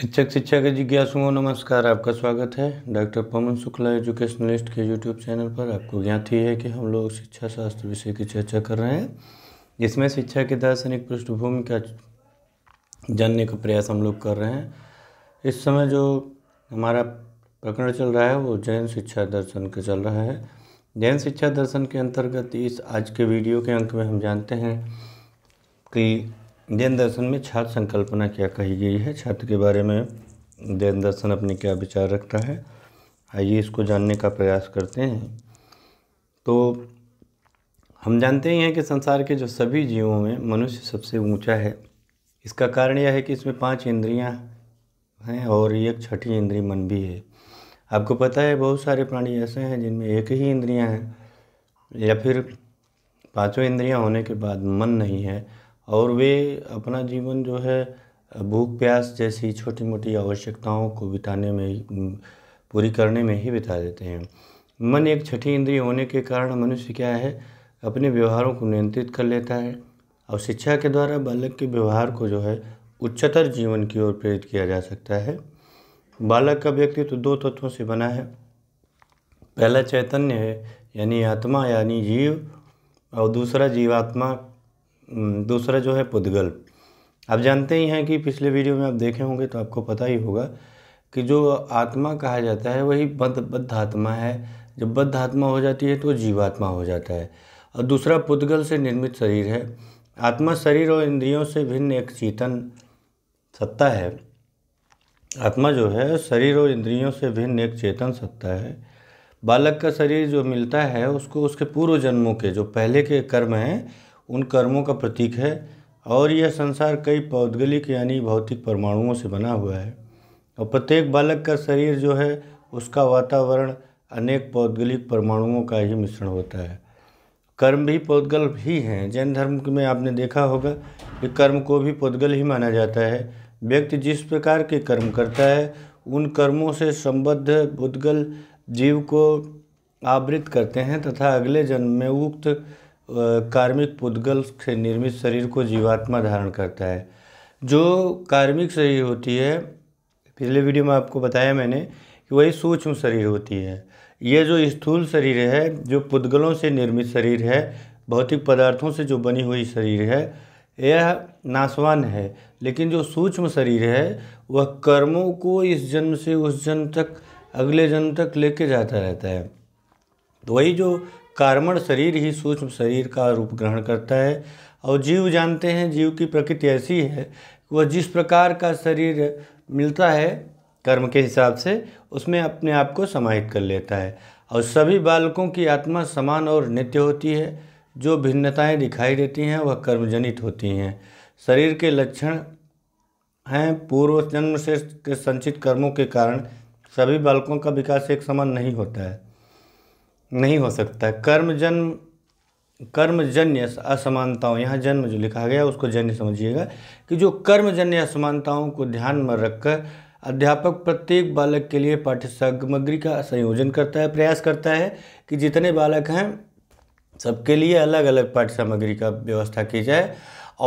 शिक्षक शिक्षा के जिज्ञासुओं नमस्कार आपका स्वागत है डॉक्टर पवन शुक्ला एजुकेशनलिस्ट के यूट्यूब चैनल पर आपको ज्ञात ही है कि हम लोग शिक्षा शास्त्र विषय की चर्चा कर रहे हैं जिसमें शिक्षा की दार्शनिक पृष्ठभूमि का जानने का प्रयास हम लोग कर रहे हैं इस समय जो हमारा प्रकरण चल रहा है वो जैन शिक्षा दर्शन का चल रहा है जैन शिक्षा दर्शन के अंतर्गत इस आज के वीडियो के अंक में हम जानते हैं कि जैन दर्शन में छात्र संकल्पना क्या कही गई है छात्र के बारे में जैन दर्शन अपने क्या विचार रखता है आइए इसको जानने का प्रयास करते हैं तो हम जानते ही हैं कि संसार के जो सभी जीवों में मनुष्य सबसे ऊंचा है इसका कारण यह है कि इसमें पांच इंद्रियां हैं और एक छठी इंद्री मन भी है आपको पता है बहुत सारे प्राणी ऐसे हैं जिनमें एक ही इंद्रियां हैं या फिर पांचों इंद्रियां होने के बाद मन नहीं है और वे अपना जीवन जो है भूख प्यास जैसी छोटी मोटी आवश्यकताओं को बिताने में पूरी करने में ही बिता देते हैं मन एक छठी इंद्रिय होने के कारण मनुष्य क्या है अपने व्यवहारों को नियंत्रित कर लेता है और शिक्षा के द्वारा बालक के व्यवहार को जो है उच्चतर जीवन की ओर प्रेरित किया जा सकता है बालक का व्यक्तित्व तो दो तत्वों से बना है पहला चैतन्य है यानी आत्मा यानी जीव और दूसरा जीवात्मा दूसरा जो है पुद्गल आप जानते ही हैं कि पिछले वीडियो में आप देखे होंगे तो आपको पता ही होगा कि जो आत्मा कहा जाता है वही बद्ध बद्ध आत्मा है जब बद्ध आत्मा हो जाती है तो जीवात्मा हो जाता है और दूसरा पुद्गल से निर्मित शरीर है आत्मा शरीर और इंद्रियों से भिन्न एक चेतन सत्ता है आत्मा जो है शरीर और इंद्रियों से भिन्न एक चेतन सत्ता है बालक का शरीर जो मिलता है उसको उसके पूर्व जन्मों के जो पहले के कर्म हैं उन कर्मों का प्रतीक है और यह संसार कई पौद्गलिक यानी भौतिक परमाणुओं से बना हुआ है और प्रत्येक बालक का शरीर जो है उसका वातावरण अनेक पौद्गलिक परमाणुओं का ही मिश्रण होता है कर्म भी पौद्गल ही हैं जैन धर्म में आपने देखा होगा कि कर्म को भी पौद्गल ही माना जाता है व्यक्ति जिस प्रकार के कर्म करता है उन कर्मों से संबद्ध बुद्धगल जीव को आवृत करते हैं तथा अगले जन्म में उक्त कार्मिक पुद्गल से निर्मित शरीर को जीवात्मा धारण करता है जो कार्मिक शरीर होती है पिछले वीडियो में आपको बताया मैंने कि वही सूक्ष्म शरीर होती है यह जो स्थूल शरीर है जो पुद्गलों से निर्मित शरीर है भौतिक पदार्थों से जो बनी हुई शरीर है यह नाशवान है लेकिन जो सूक्ष्म शरीर है वह कर्मों को इस जन्म से उस जन्म तक अगले जन्म तक लेके जाता रहता है तो वही जो कार्मण शरीर ही सूक्ष्म शरीर का रूप ग्रहण करता है और जीव जानते हैं जीव की प्रकृति ऐसी है वह जिस प्रकार का शरीर मिलता है कर्म के हिसाब से उसमें अपने आप को समाहित कर लेता है और सभी बालकों की आत्मा समान और नित्य होती है जो भिन्नताएं दिखाई देती हैं वह कर्मजनित होती हैं शरीर के लक्षण हैं पूर्व जन्म से संचित कर्मों के कारण सभी बालकों का विकास एक समान नहीं होता है नहीं हो सकता कर्म जन्म कर्मजन्य असमानताओं यहाँ जन्म जो लिखा गया उसको जन्य समझिएगा कि जो कर्मजन्य असमानताओं को ध्यान में रखकर अध्यापक प्रत्येक बालक के लिए पाठ्य सामग्री का संयोजन करता है प्रयास करता है कि जितने बालक हैं सबके लिए अलग अलग पाठ्य सामग्री का व्यवस्था की जाए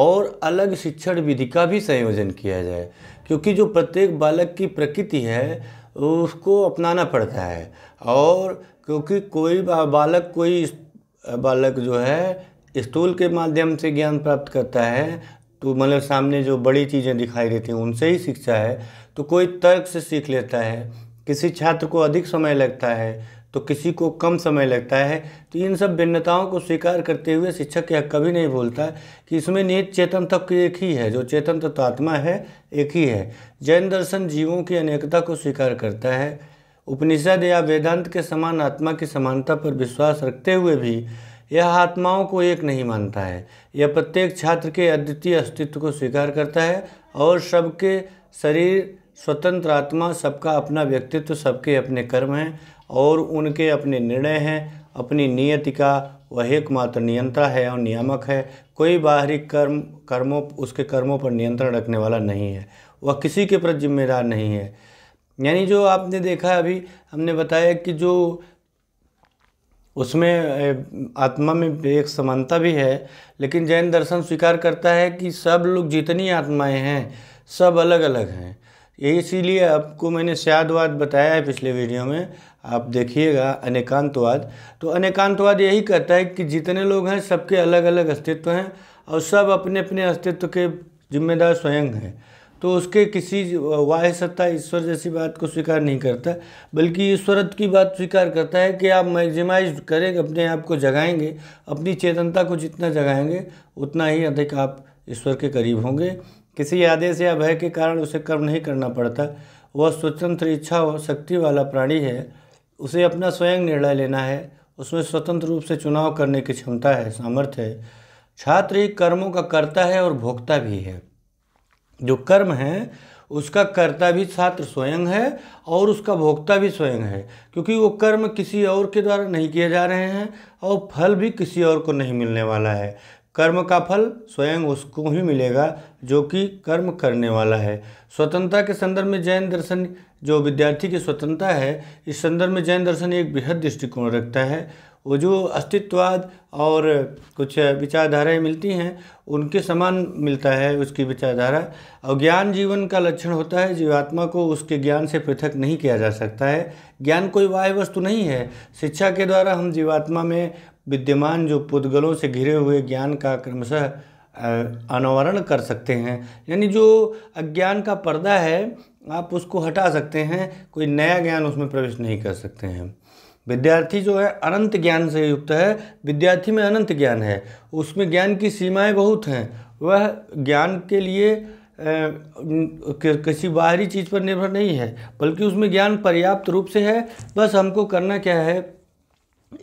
और अलग शिक्षण विधि का भी संयोजन किया जाए क्योंकि जो प्रत्येक बालक की प्रकृति है उसको अपनाना पड़ता है और क्योंकि कोई बालक कोई बालक जो है स्थूल के माध्यम से ज्ञान प्राप्त करता है तो मतलब सामने जो बड़ी चीज़ें दिखाई देती हैं उनसे ही शिक्षा है तो कोई तर्क से सीख लेता है किसी छात्र को अधिक समय लगता है तो किसी को कम समय लगता है तो इन सब भिन्नताओं को स्वीकार करते हुए शिक्षक यह कभी नहीं बोलता कि इसमें निहित चेतन तत्व एक ही है जो चेतन तत्व आत्मा है एक ही है जैन दर्शन जीवों की अनेकता को स्वीकार करता है उपनिषद या वेदांत के समान आत्मा की समानता पर विश्वास रखते हुए भी यह आत्माओं को एक नहीं मानता है यह प्रत्येक छात्र के अद्वितीय अस्तित्व को स्वीकार करता है और सबके शरीर स्वतंत्र आत्मा सबका अपना व्यक्तित्व सबके अपने कर्म हैं और उनके अपने निर्णय हैं अपनी नियति का वह एकमात्र नियंत्रण है और नियामक है कोई बाहरी कर्म कर्मों उसके कर्मों पर नियंत्रण रखने वाला नहीं है वह किसी के प्रति जिम्मेदार नहीं है यानी जो आपने देखा अभी हमने बताया कि जो उसमें आत्मा में एक समानता भी है लेकिन जैन दर्शन स्वीकार करता है कि सब लोग जितनी आत्माएं हैं सब अलग अलग हैं यही इसीलिए आपको मैंने स्यादवाद बताया है पिछले वीडियो में आप देखिएगा अनेकांतवाद तो अनेकांतवाद यही कहता है कि जितने लोग हैं सबके अलग अलग अस्तित्व हैं और सब अपने अपने अस्तित्व के जिम्मेदार स्वयं हैं तो उसके किसी वाह सत्ता ईश्वर जैसी बात को स्वीकार नहीं करता बल्कि ईश्वरत की बात स्वीकार करता है कि आप मैग्जिमाइज करेंगे अपने आप को जगाएंगे अपनी चेतनता को जितना जगाएंगे उतना ही अधिक आप ईश्वर के करीब होंगे किसी आदेश या भय के कारण उसे कर्म नहीं करना पड़ता वह स्वतंत्र इच्छा और शक्ति वाला प्राणी है उसे अपना स्वयं निर्णय लेना है उसमें स्वतंत्र रूप से चुनाव करने की क्षमता है सामर्थ्य है छात्र ही कर्मों का करता है और भोगता भी है जो कर्म है उसका कर्ता भी छात्र स्वयं है और उसका भोक्ता भी स्वयं है क्योंकि वो कर्म किसी और के द्वारा नहीं किए जा रहे हैं और फल भी किसी और को नहीं मिलने वाला है कर्म का फल स्वयं उसको ही मिलेगा जो कि कर्म करने वाला है स्वतंत्रता के संदर्भ में जैन दर्शन जो विद्यार्थी की स्वतंत्रता है इस संदर्भ में जैन दर्शन एक बेहद दृष्टिकोण रखता है वो जो अस्तित्ववाद और कुछ विचारधाराएं मिलती हैं उनके समान मिलता है उसकी विचारधारा और ज्ञान जीवन का लक्षण होता है जीवात्मा को उसके ज्ञान से पृथक नहीं किया जा सकता है ज्ञान कोई वाह्य वस्तु नहीं है शिक्षा के द्वारा हम जीवात्मा में विद्यमान जो पुद्गलों से घिरे हुए ज्ञान का क्रमशः अनावरण कर सकते हैं यानी जो अज्ञान का पर्दा है आप उसको हटा सकते हैं कोई नया ज्ञान उसमें प्रवेश नहीं कर सकते हैं विद्यार्थी जो है अनंत ज्ञान से युक्त है विद्यार्थी में अनंत ज्ञान है उसमें ज्ञान की सीमाएं बहुत हैं वह ज्ञान के लिए किसी बाहरी चीज़ पर निर्भर नहीं है बल्कि उसमें ज्ञान पर्याप्त रूप से है बस हमको करना क्या है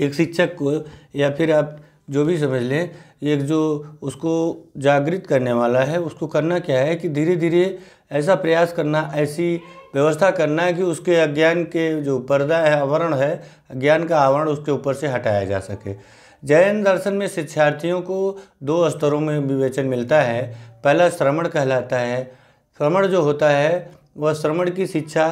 एक शिक्षक को या फिर आप जो भी समझ लें एक जो उसको जागृत करने वाला है उसको करना क्या है कि धीरे धीरे ऐसा प्रयास करना ऐसी व्यवस्था करना है कि उसके अज्ञान के जो पर्दा है आवरण है ज्ञान का आवरण उसके ऊपर से हटाया जा सके जैन दर्शन में शिक्षार्थियों को दो स्तरों में विवेचन मिलता है पहला श्रवण कहलाता है श्रवण जो होता है वह श्रवण की शिक्षा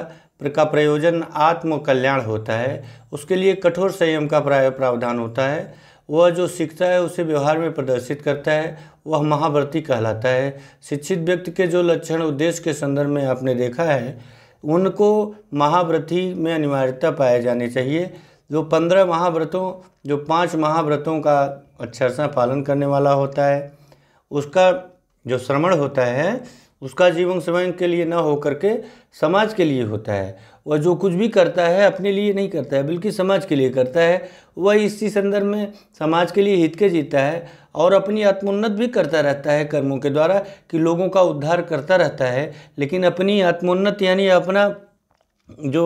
का प्रयोजन आत्मकल्याण होता है उसके लिए कठोर संयम का प्राय प्रावधान होता है वह जो सीखता है उसे व्यवहार में प्रदर्शित करता है वह महाव्रती कहलाता है शिक्षित व्यक्ति के जो लक्षण उद्देश्य के संदर्भ में आपने देखा है उनको महाव्रती में अनिवार्यता पाए जाने चाहिए जो पंद्रह महाव्रतों जो पांच महाव्रतों का अक्षरशः पालन करने वाला होता है उसका जो श्रवण होता है उसका जीवन स्वयं के लिए न होकर के समाज के लिए होता है वह जो कुछ भी करता है अपने लिए नहीं करता है बल्कि समाज के लिए करता है वह इसी संदर्भ में समाज के लिए हित के जीता है और अपनी आत्मोन्नत भी करता रहता है कर्मों के द्वारा कि लोगों का उद्धार करता रहता है लेकिन अपनी आत्मोन्नत यानी अपना जो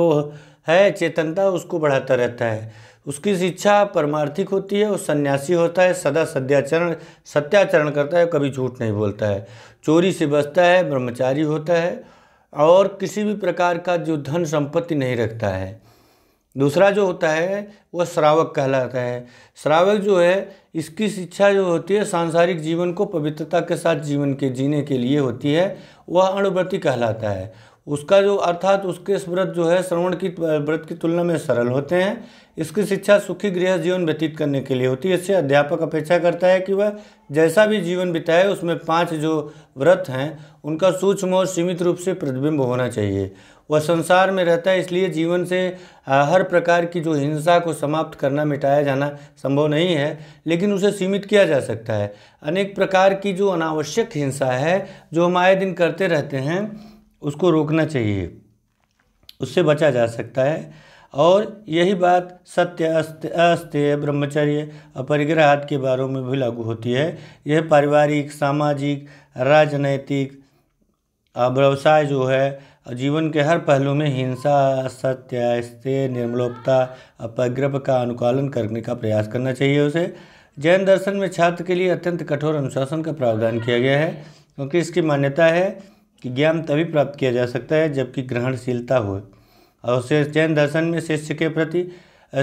है चेतनता उसको बढ़ाता रहता है उसकी शिक्षा परमार्थिक होती है वो सन्यासी होता है सदा सत्याचरण सत्याचरण करता है कभी झूठ नहीं बोलता है चोरी से बचता है ब्रह्मचारी होता है और किसी भी प्रकार का जो धन संपत्ति नहीं रखता है दूसरा जो होता है वह श्रावक कहलाता है श्रावक जो है इसकी शिक्षा जो होती है सांसारिक जीवन को पवित्रता के साथ जीवन के जीने के लिए होती है वह अणुव्रति कहलाता है उसका जो अर्थात उसके व्रत जो है श्रवण की व्रत की तुलना में सरल होते हैं इसकी शिक्षा सुखी गृह जीवन व्यतीत करने के लिए होती है इससे अध्यापक अपेक्षा करता है कि वह जैसा भी जीवन बिताए उसमें पांच जो व्रत हैं उनका सूक्ष्म और सीमित रूप से प्रतिबिंब होना चाहिए वह संसार में रहता है इसलिए जीवन से हर प्रकार की जो हिंसा को समाप्त करना मिटाया जाना संभव नहीं है लेकिन उसे सीमित किया जा सकता है अनेक प्रकार की जो अनावश्यक हिंसा है जो हम आए दिन करते रहते हैं उसको रोकना चाहिए उससे बचा जा सकता है और यही बात सत्य अस्त्य अस्त्य ब्रह्मचर्य और परिग्रह आदि के बारे में भी लागू होती है यह पारिवारिक सामाजिक राजनैतिक व्यवसाय जो है जीवन के हर पहलू में हिंसा सत्य अस्त्य निर्मलोपता अपग्रह का अनुकालन करने का प्रयास करना चाहिए उसे जैन दर्शन में छात्र के लिए अत्यंत कठोर अनुशासन का प्रावधान किया गया है क्योंकि इसकी मान्यता है कि ज्ञान तभी प्राप्त किया जा सकता है जबकि ग्रहणशीलता हो और चैन दर्शन में शिष्य के प्रति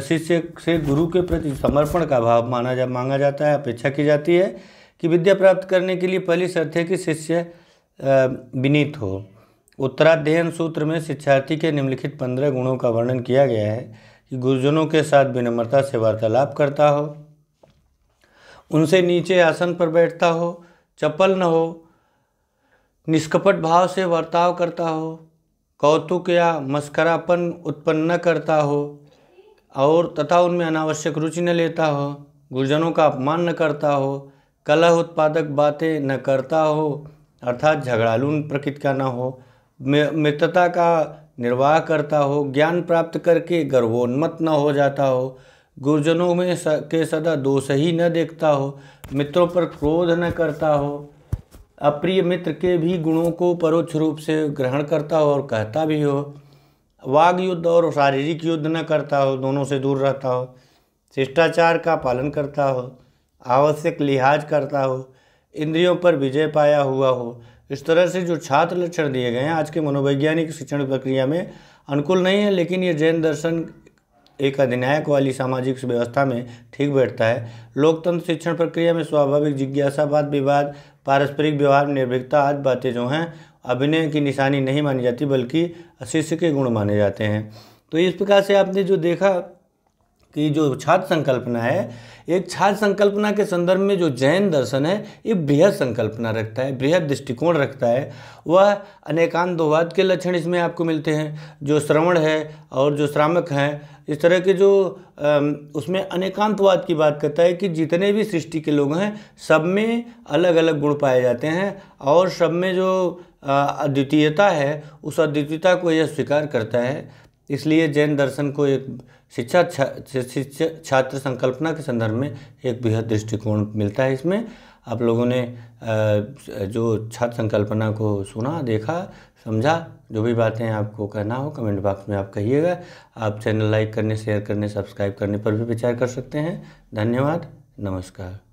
शिष्य से गुरु के प्रति समर्पण का भाव माना जा मांगा जाता है अपेक्षा की जाती है कि विद्या प्राप्त करने के लिए पहली शर्त है कि शिष्य विनीत हो उत्तराध्ययन सूत्र में शिक्षार्थी के निम्नलिखित पंद्रह गुणों का वर्णन किया गया है कि गुरुजनों के साथ विनम्रता से वार्तालाप करता हो उनसे नीचे आसन पर बैठता हो चप्पल न हो निष्कपट भाव से वर्ताव करता हो कौतुक या मस्करापन उत्पन्न न करता हो और तथा उनमें अनावश्यक रुचि न लेता हो गुरुजनों का अपमान न करता हो कलह उत्पादक बातें न करता हो अर्थात झगड़ालू प्रकृति का न हो मित्रता का निर्वाह करता हो ज्ञान प्राप्त करके गर्वोन्मत न हो जाता हो गुरुजनों में के सदा दोष ही न देखता हो मित्रों पर क्रोध न करता हो अप्रिय मित्र के भी गुणों को परोक्ष रूप से ग्रहण करता हो और कहता भी हो वाग युद्ध और शारीरिक युद्ध न करता हो दोनों से दूर रहता हो शिष्टाचार का पालन करता हो आवश्यक लिहाज करता हो इंद्रियों पर विजय पाया हुआ हो इस तरह से जो छात्र लक्षण दिए गए हैं आज के मनोवैज्ञानिक शिक्षण प्रक्रिया में अनुकूल नहीं है लेकिन ये जैन दर्शन एक अधिनायक वाली सामाजिक व्यवस्था में ठीक बैठता है लोकतंत्र शिक्षण प्रक्रिया में स्वाभाविक जिज्ञासावाद विवाद पारस्परिक व्यवहार निर्भीकता आदि बातें जो हैं अभिनय की निशानी नहीं मानी जाती बल्कि शिष्य के गुण माने जाते हैं तो इस प्रकार से आपने जो देखा कि जो छात्र संकल्पना है एक छात्र संकल्पना के संदर्भ में जो जैन दर्शन है ये बृहद संकल्पना रखता है बृहद दृष्टिकोण रखता है वह अनेकांतवाद के लक्षण इसमें आपको मिलते हैं जो श्रवण है और जो श्रामक हैं इस तरह के जो उसमें अनेकांतवाद की बात करता है कि जितने भी सृष्टि के लोग हैं सब में अलग अलग गुण पाए जाते हैं और सब में जो अद्वितीयता है उस अद्वितीयता को यह स्वीकार करता है इसलिए जैन दर्शन को एक शिक्षा छात्र संकल्पना के संदर्भ में एक बेहद दृष्टिकोण मिलता है इसमें आप लोगों ने जो छात्र संकल्पना को सुना देखा समझा जो भी बातें आपको कहना हो कमेंट बॉक्स में आप कहिएगा आप चैनल लाइक करने शेयर करने सब्सक्राइब करने पर भी विचार कर सकते हैं धन्यवाद नमस्कार